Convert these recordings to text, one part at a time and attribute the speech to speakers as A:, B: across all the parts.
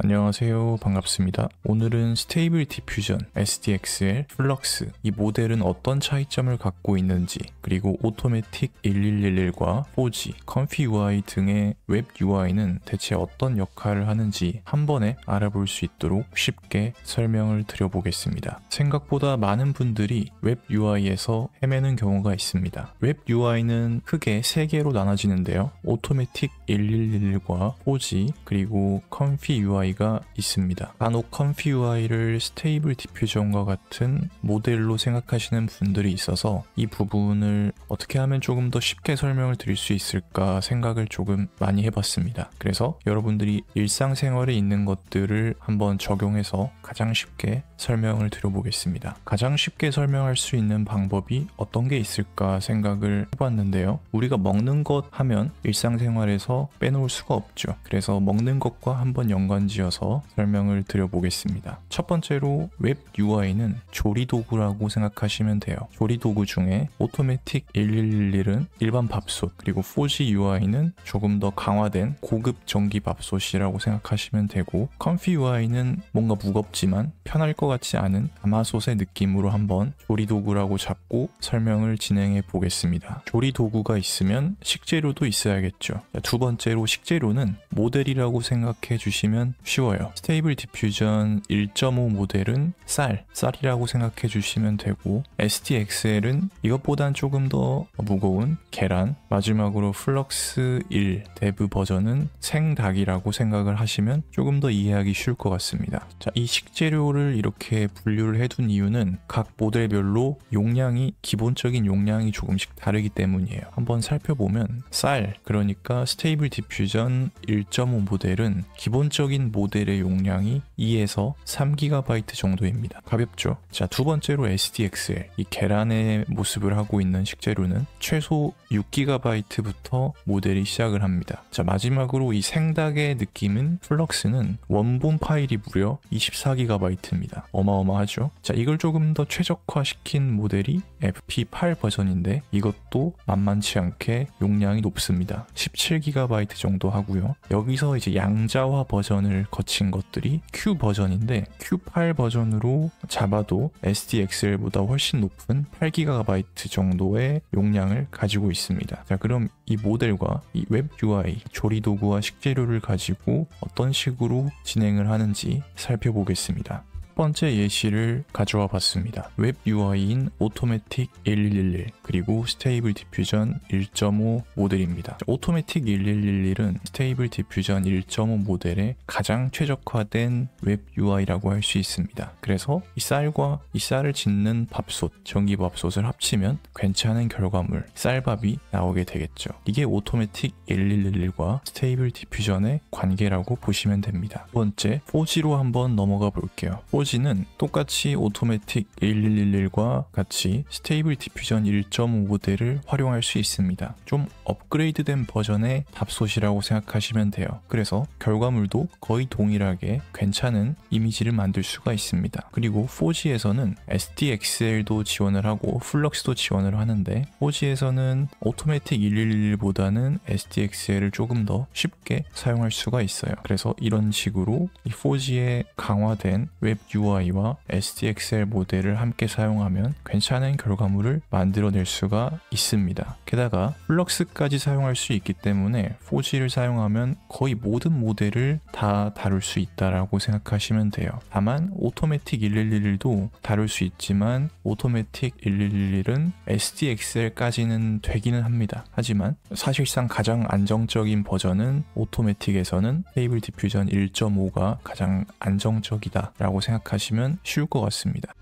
A: 안녕하세요 반갑습니다 오늘은 스테이블 디퓨전, SDXL, 플럭스 이 모델은 어떤 차이점을 갖고 있는지 그리고 오토매틱 1111과 4G, 컨피 UI 등의 웹 UI는 대체 어떤 역할을 하는지 한 번에 알아볼 수 있도록 쉽게 설명을 드려보겠습니다 생각보다 많은 분들이 웹 UI에서 헤매는 경우가 있습니다 웹 UI는 크게 3개로 나눠지는데요 오토매틱 1111과 4G 그리고 컨피 UI UI가 있습니다. 간혹 컴피 UI를 스테이블 디퓨전과 같은 모델로 생각하시는 분들이 있어서 이 부분을 어떻게 하면 조금 더 쉽게 설명을 드릴 수 있을까 생각을 조금 많이 해봤습니다. 그래서 여러분들이 일상생활에 있는 것들을 한번 적용해서 가장 쉽게 설명을 드려보겠습니다. 가장 쉽게 설명할 수 있는 방법이 어떤 게 있을까 생각을 해봤는데요. 우리가 먹는 것 하면 일상생활에서 빼놓을 수가 없죠. 그래서 먹는 것과 한번 연관 지 이어서 설명을 드려보겠습니다. 첫 번째로 웹 UI는 조리도구라고 생각하시면 돼요. 조리도구 중에 오토매틱 1111은 일반 밥솥, 그리고 4G UI는 조금 더 강화된 고급 전기 밥솥이라고 생각하시면 되고 컴피 UI는 뭔가 무겁지만 편할 것 같지 않은 아마솥의 느낌으로 한번 조리도구라고 잡고 설명을 진행해 보겠습니다. 조리도구가 있으면 식재료도 있어야겠죠. 두 번째로 식재료는 모델이라고 생각해 주시면 쉬워요. 스테이블 디퓨전 1.5 모델은 쌀, 쌀이라고 생각해 주시면 되고 STXL은 이것보단 조금 더 무거운 계란, 마지막으로 플럭스 1 데브 버전은 생닭이라고 생각을 하시면 조금 더 이해하기 쉬울 것 같습니다. 자, 이 식재료를 이렇게 분류를 해 둔 이유는 각 모델별로 용량이 기본적인 용량이 조금씩 다르기 때문이에요. 한번 살펴보면 쌀, 그러니까 스테이블 디퓨전 1.5 모델은 기본적인 모델의 용량이 2에서 3GB 정도입니다. 가볍죠? 자, 두 번째로 SDXL. 이 계란의 모습을 하고 있는 식재료는 최소 6GB부터 모델이 시작을 합니다. 자, 마지막으로 이 생닭의 느낌은 플럭스는 원본 파일이 무려 24GB입니다. 어마어마하죠? 자, 이걸 조금 더 최적화시킨 모델이 FP8 버전인데 이것도 만만치 않게 용량이 높습니다. 17GB 정도 하고요. 여기서 이제 양자화 버전을 거친 것들이 Q 버전인데 Q8 버전으로 잡아도 SDXL보다 훨씬 높은 8GB 정도의 용량을 가지고 있습니다. 자, 그럼 이 모델과 이 웹 UI, 조리 도구와 식재료를 가지고 어떤 식으로 진행을 하는지 살펴보겠습니다. 첫 번째 예시를 가져와 봤습니다. 웹 UI인 오토매틱 1111 그리고 스테이블 디퓨전 1.5 모델입니다. 오토매틱 1111은 스테이블 디퓨전 1.5 모델의 가장 최적화된 웹 UI라고 할 수 있습니다. 그래서 이 쌀과 이 쌀을 짓는 밥솥, 전기밥솥을 합치면 괜찮은 결과물, 쌀밥이 나오게 되겠죠. 이게 오토매틱 1111과 스테이블 디퓨전의 관계라고 보시면 됩니다. 두 번째, 4G로 한번 넘어가 볼게요. 4G는 똑같이 오토매틱 1111과 같이 스테이블 디퓨전 1.5 4.5대를 활용할 수 있습니다. 좀 업그레이드된 버전의 답솥이라고 생각하시면 돼요. 그래서 결과물도 거의 동일하게 괜찮은 이미지를 만들 수가 있습니다. 그리고 4G에서는 SDXL도 지원을 하고 플럭스도 지원을 하는데 4G에서는 오토매틱 111보다는 SDXL을 조금 더 쉽게 사용할 수가 있어요. 그래서 이런 식으로 이4 g 에 강화된 웹 UI와 SDXL 모델을 함께 사용하면 괜찮은 결과물을 만들어낼 수가 있습니다. 게다가 플럭스까지 사용할 수 있기 때문에 4G를 사용하면 거의 모든 모델을 다 다룰 수 있다라고 생각하시면 돼요. 다만 오토매틱 1111도 다룰 수 있지만 오토매틱 1111은 SDXL까지는 되기는 합니다. 하지만 사실상 가장 안정적인 버전은 오토매틱에서는 테이블 디퓨전 1.5가 가장 안정적이다라고 생각하시면 쉬울 것 같습니다.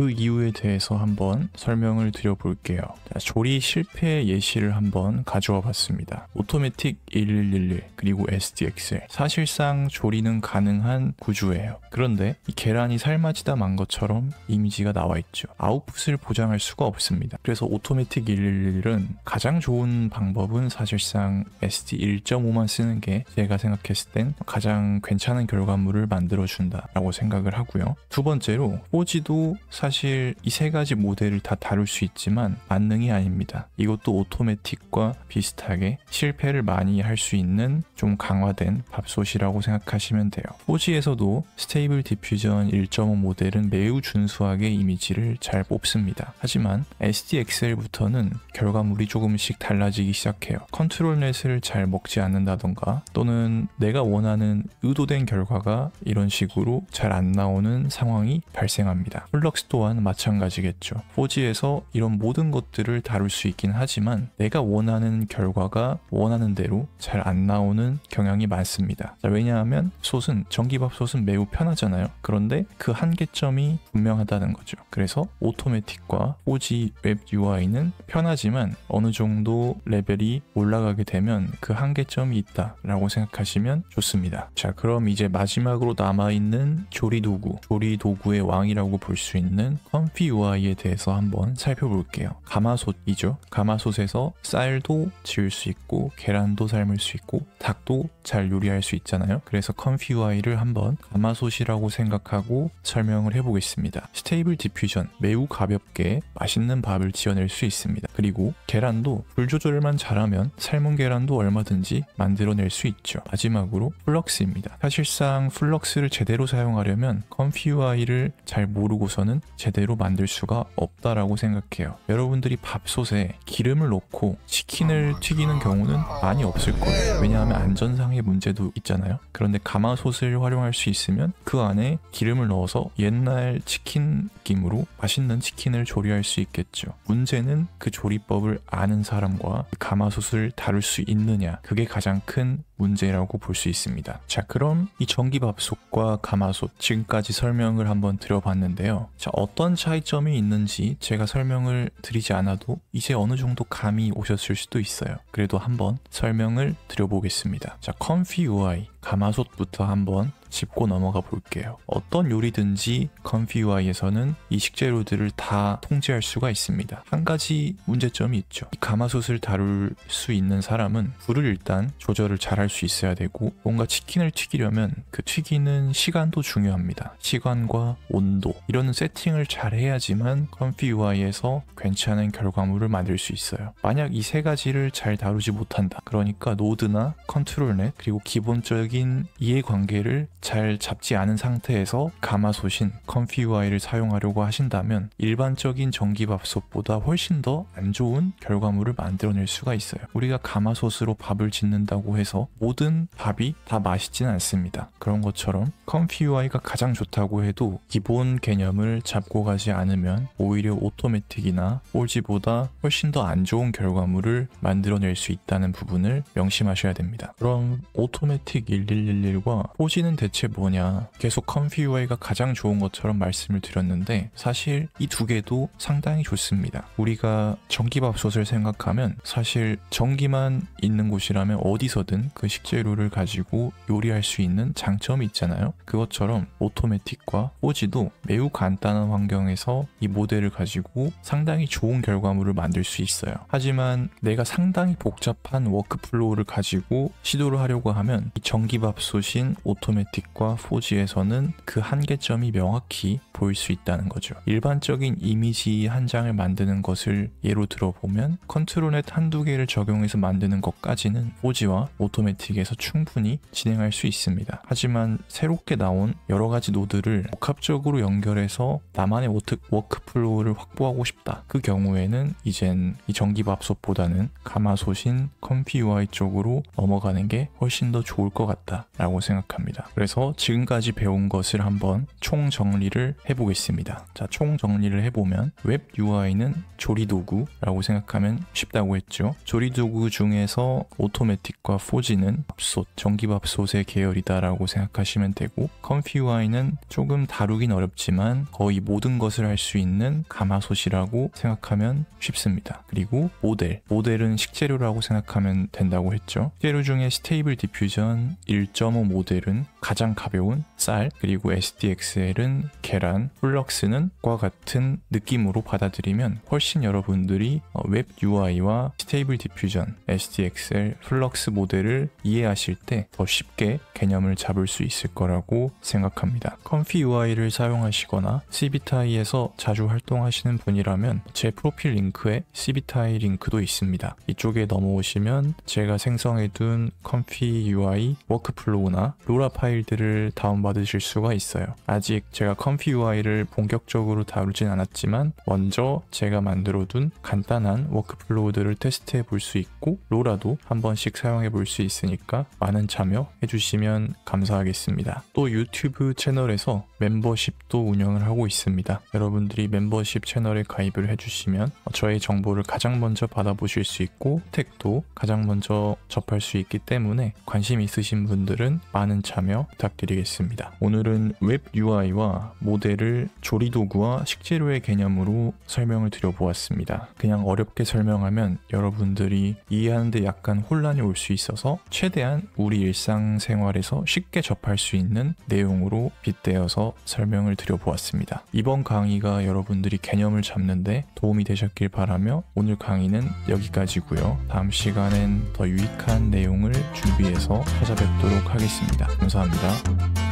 A: 그 이유에 대해서 한번 설명을 드려볼게요. 자, 조리 실패 예시를 한번 가져와 봤습니다. 오토매틱 1111 그리고 SDXL 사실상 조리는 가능한 구조예요. 그런데 이 계란이 삶아지다 만 것처럼 이미지가 나와 있죠. 아웃풋을 보장할 수가 없습니다. 그래서 오토매틱 111은 1 가장 좋은 방법은 사실상 SD 1.5만 쓰는 게 제가 생각했을 땐 가장 괜찮은 결과물을 만들어준다라고 생각을 하고요. 두 번째로 4G도 사실 사실 이 세 가지 모델을 다 다룰 수 있지만 만능이 아닙니다. 이것도 오토매틱과 비슷하게 실패를 많이 할 수 있는 좀 강화된 밥솥이라고 생각하시면 돼요. 4G에서도 스테이블 디퓨전 1.5 모델은 매우 준수하게 이미지를 잘 뽑습니다. 하지만 SDXL부터는 결과물이 조금씩 달라지기 시작해요. 컨트롤넷을 잘 먹지 않는다던가 또는 내가 원하는 의도된 결과가 이런 식으로 잘 안 나오는 상황이 발생합니다. 플럭스도 또한 마찬가지겠죠. 4G에서 이런 모든 것들을 다룰 수 있긴 하지만 내가 원하는 결과가 원하는 대로 잘 안 나오는 경향이 많습니다. 자, 왜냐하면 솥은 전기밥솥은 매우 편하잖아요. 그런데 그 한계점이 분명하다는 거죠. 그래서 오토매틱과 4G 웹 UI는 편하지만 어느 정도 레벨이 올라가게 되면 그 한계점이 있다라고 생각하시면 좋습니다. 자, 그럼 이제 마지막으로 남아있는 조리도구, 조리도구의 왕이라고 볼 수 있는 이번에는 컴피 UI에 대해서 한번 살펴볼게요. 가마솥이죠. 가마솥에서 쌀도 지을 수 있고 계란도 삶을 수 있고 닭도 잘 요리할 수 있잖아요. 그래서 컴피 UI를 한번 가마솥이라고 생각하고 설명을 해보겠습니다. 스테이블 디퓨전 매우 가볍게 맛있는 밥을 지어낼 수 있습니다. 그리고 계란도 불 조절만 잘하면 삶은 계란도 얼마든지 만들어낼 수 있죠. 마지막으로 플럭스입니다. 사실상 플럭스를 제대로 사용하려면 컴피 UI를 잘 모르고서는 제대로 만들 수가 없다라고 생각해요. 여러분들이 밥솥에 기름을 넣고 치킨을 아, 튀기는 경우는 많이 없을 거예요. 왜냐하면 안전상의 문제도 있잖아요. 그런데 가마솥을 활용할 수 있으면 그 안에 기름을 넣어서 옛날 치킨 김으로 맛있는 치킨을 조리할 수 있겠죠. 문제는 그 조리법을 아는 사람과 가마솥을 다룰 수 있느냐. 그게 가장 큰 문제라고 볼 수 있습니다. 자, 그럼 이 전기밥솥과 가마솥 지금까지 설명을 한번 드려봤는데요. 자, 어떤 차이점이 있는지 제가 설명을 드리지 않아도 이제 어느 정도 감이 오셨을 수도 있어요. 그래도 한번 설명을 드려보겠습니다. 자, Comfy UI 가마솥부터 한번 짚고 넘어가 볼게요. 어떤 요리든지 건피UI에서는 이 식재료들을 다 통제할 수가 있습니다. 한 가지 문제점이 있죠. 이 가마솥을 다룰 수 있는 사람은 불을 일단 조절을 잘 할 수 있어야 되고 뭔가 치킨을 튀기려면 그 튀기는 시간도 중요합니다. 시간과 온도 이런 세팅을 잘 해야지만 건피UI에서 괜찮은 결과물을 만들 수 있어요. 만약 이 세 가지를 잘 다루지 못한다. 그러니까 노드나 컨트롤넷 그리고 기본적인 기 이해관계를 잘 잡지 않은 상태에서 가마솥인 컴퓨와이를 사용하려고 하신다면 일반적인 전기밥솥보다 훨씬 더 안 좋은 결과물을 만들어낼 수가 있어요. 우리가 가마솥으로 밥을 짓는다고 해서 모든 밥이 다 맛있진 않습니다. 그런 것처럼 컴퓨와이가 가장 좋다고 해도 기본 개념을 잡고 가지 않으면 오히려 오토매틱이나 올지보다 훨씬 더 안 좋은 결과물을 만들어낼 수 있다는 부분을 명심하셔야 됩니다. 그럼 오토매틱 1111과 4 g 는 대체 뭐냐 계속 컨피웨이가 가장 좋은 것처럼 말씀을 드렸는데 사실 이 두 개도 상당히 좋습니다. 우리가 전기밥솥을 생각하면 사실 전기만 있는 곳이라면 어디서든 그 식재료를 가지고 요리할 수 있는 장점이 있잖아요. 그것처럼 오토매틱과 4 g 도 매우 간단한 환경에서 이 모델을 가지고 상당히 좋은 결과물을 만들 수 있어요. 하지만 내가 상당히 복잡한 워크플로우를 가지고 시도를 하려고 하면 이 전기 전기밥솥인 오토매틱과 4G에서는 그 한계점이 명확히 보일 수 있다는 거죠. 일반적인 이미지 한 장을 만드는 것을 예로 들어보면 컨트롤넷 한두 개를 적용해서 만드는 것까지는 포지와 오토매틱에서 충분히 진행할 수 있습니다. 하지만 새롭게 나온 여러 가지 노드를 복합적으로 연결해서 나만의 워크, 워크플로우를 확보하고 싶다. 그 경우에는 이젠 이 전기밥솥보다는 가마솥인 컴피 UI 쪽으로 넘어가는 게 훨씬 더 좋을 것 같다 라고 생각합니다. 그래서 지금까지 배운 것을 한번 총정리를 해보겠습니다. 자, 총 정리를 해보면 웹 UI는 조리도구라고 생각하면 쉽다고 했죠. 조리도구 중에서 오토매틱과 포지는 밥솥, 전기밥솥의 계열이다라고 생각하시면 되고 컴퓨 UI는 조금 다루긴 어렵지만 거의 모든 것을 할 수 있는 가마솥이라고 생각하면 쉽습니다. 그리고 모델, 모델은 식재료라고 생각하면 된다고 했죠. 식재료 중에 스테이블 디퓨전 1.5 모델은 가장 가벼운 쌀, 그리고 SDXL은 계란, 비슷한 훌럭스는 과 같은 느낌으로 받아들이면 훨씬 여러분들이 어, 웹 UI와 스테이블 디퓨전, SDXL, 플럭스 모델을 이해하실 때 더 쉽게 개념을 잡을 수 있을 거라고 생각합니다. 컴피 UI를 사용하시거나 CBTI에서 자주 활동하시는 분이라면 제 프로필 링크에 CBTI 링크도 있습니다. 이쪽에 넘어오시면 제가 생성해둔 컴피 UI 워크플로우나 로라 파일들을 다운받으실 수가 있어요. 아직 제가 컴피 UI UI를 본격적으로 다루진 않았지만 먼저 제가 만들어둔 간단한 워크플로우들을 테스트해 볼 수 있고 로라도 한 번씩 사용해 볼 수 있으니까 많은 참여 해주시면 감사하겠습니다. 또 유튜브 채널에서 멤버십도 운영을 하고 있습니다. 여러분들이 멤버십 채널에 가입을 해주시면 저의 정보를 가장 먼저 받아보실 수 있고 택도 가장 먼저 접할 수 있기 때문에 관심 있으신 분들은 많은 참여 부탁드리겠습니다. 오늘은 웹 UI와 모델 식재를 조리도구와 식재료의 개념으로 설명을 드려보았습니다. 그냥 어렵게 설명하면 여러분들이 이해하는데 약간 혼란이 올 수 있어서 최대한 우리 일상생활에서 쉽게 접할 수 있는 내용으로 빗대어서 설명을 드려보았습니다. 이번 강의가 여러분들이 개념을 잡는데 도움이 되셨길 바라며 오늘 강의는 여기까지고요. 다음 시간엔 더 유익한 내용을 준비해서 찾아뵙도록 하겠습니다. 감사합니다.